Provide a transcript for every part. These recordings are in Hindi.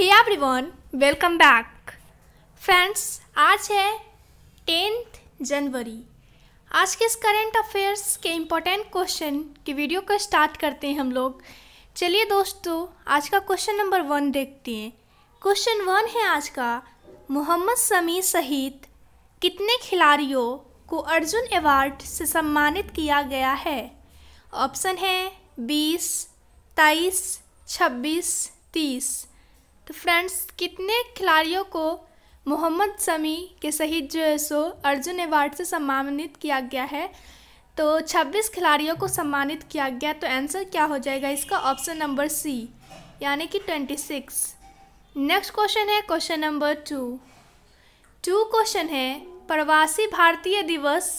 every everyone welcome back friends आज है टेंथ जनवरी आज के इस करेंट अफेयर्स के इम्पोर्टेंट क्वेश्चन की वीडियो को स्टार्ट करते हैं हम लोग चलिए दोस्तों आज का क्वेश्चन नंबर वन देखते हैं क्वेश्चन वन है आज का मोहम्मद समी सहित कितने खिलाड़ियों को अर्जुन अवार्ड से सम्मानित किया गया है ऑप्शन है बीस तेईस छब्बीस तीस तो फ्रेंड्स कितने खिलाड़ियों को मोहम्मद समी के शहीद जो है सो अर्जुन अवार्ड से सम्मानित किया गया है तो 26 खिलाड़ियों को सम्मानित किया गया तो आंसर क्या हो जाएगा इसका ऑप्शन नंबर सी यानी कि 26 नेक्स्ट क्वेश्चन है question number two two question है प्रवासी भारतीय दिवस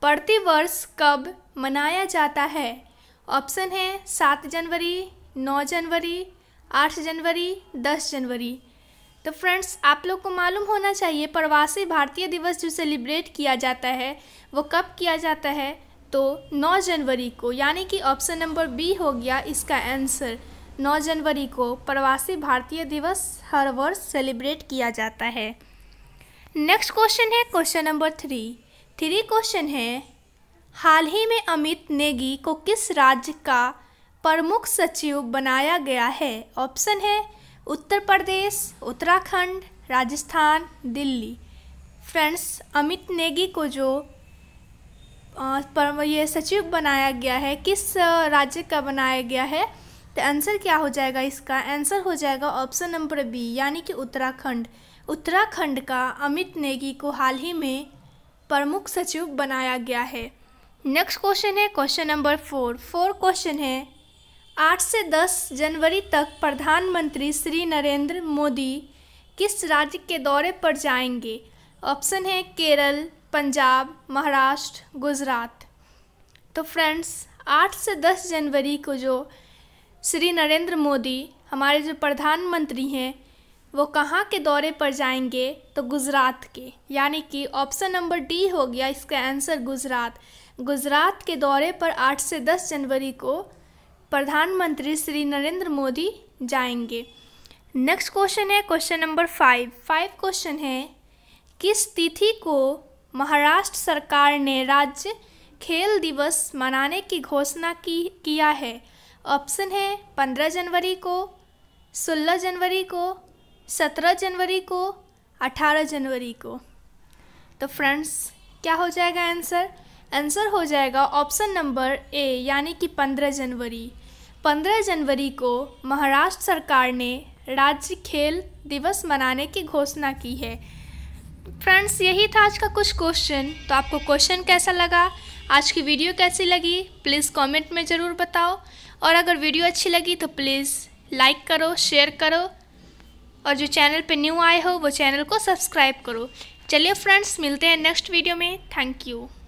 प्रतिवर्ष कब मनाया जाता है ऑप्शन है सात जनवरी नौ जनवरी आठ जनवरी दस जनवरी तो फ्रेंड्स आप लोग को मालूम होना चाहिए प्रवासी भारतीय दिवस जो सेलिब्रेट किया जाता है वो कब किया जाता है तो 9 जनवरी को यानी कि ऑप्शन नंबर बी हो गया इसका आंसर 9 जनवरी को प्रवासी भारतीय दिवस हर वर्ष सेलिब्रेट किया जाता है नेक्स्ट क्वेश्चन है question number three three question है हाल ही में अमित नेगी को किस राज्य का प्रमुख सचिव बनाया गया है ऑप्शन है उत्तर प्रदेश उत्तराखंड राजस्थान दिल्ली फ्रेंड्स अमित नेगी को जो ये सचिव बनाया गया है किस राज्य का बनाया गया है तो आंसर क्या हो जाएगा इसका आंसर हो जाएगा ऑप्शन नंबर बी यानी कि उत्तराखंड उत्तराखंड का अमित नेगी को हाल ही में प्रमुख सचिव बनाया गया है नेक्स्ट क्वेश्चन है question number four four question है आठ से दस जनवरी तक प्रधानमंत्री श्री नरेंद्र मोदी किस राज्य के दौरे पर जाएंगे ऑप्शन है केरल पंजाब महाराष्ट्र गुजरात तो फ्रेंड्स आठ से दस जनवरी को जो श्री नरेंद्र मोदी हमारे जो प्रधानमंत्री हैं वो कहाँ के दौरे पर जाएंगे तो गुजरात के यानी कि ऑप्शन नंबर डी हो गया इसका आंसर गुजरात गुजरात के दौरे पर आठ से दस जनवरी को प्रधानमंत्री श्री नरेंद्र मोदी जाएंगे नेक्स्ट क्वेश्चन है question number five five question है किस तिथि को महाराष्ट्र सरकार ने राज्य खेल दिवस मनाने की घोषणा की किया है ऑप्शन है पंद्रह जनवरी को सोलह जनवरी को सत्रह जनवरी को अठारह जनवरी को तो फ्रेंड्स क्या हो जाएगा आंसर आंसर हो जाएगा ऑप्शन नंबर ए यानी कि पंद्रह जनवरी 15 जनवरी को महाराष्ट्र सरकार ने राज्य खेल दिवस मनाने की घोषणा की है फ्रेंड्स यही था आज का कुछ क्वेश्चन तो आपको क्वेश्चन कैसा लगा आज की वीडियो कैसी लगी प्लीज़ कमेंट में ज़रूर बताओ और अगर वीडियो अच्छी लगी तो प्लीज़ लाइक करो शेयर करो और जो चैनल पे न्यू आए हो वो चैनल को सब्सक्राइब करो चलिए फ्रेंड्स मिलते हैं नेक्स्ट वीडियो में थैंक यू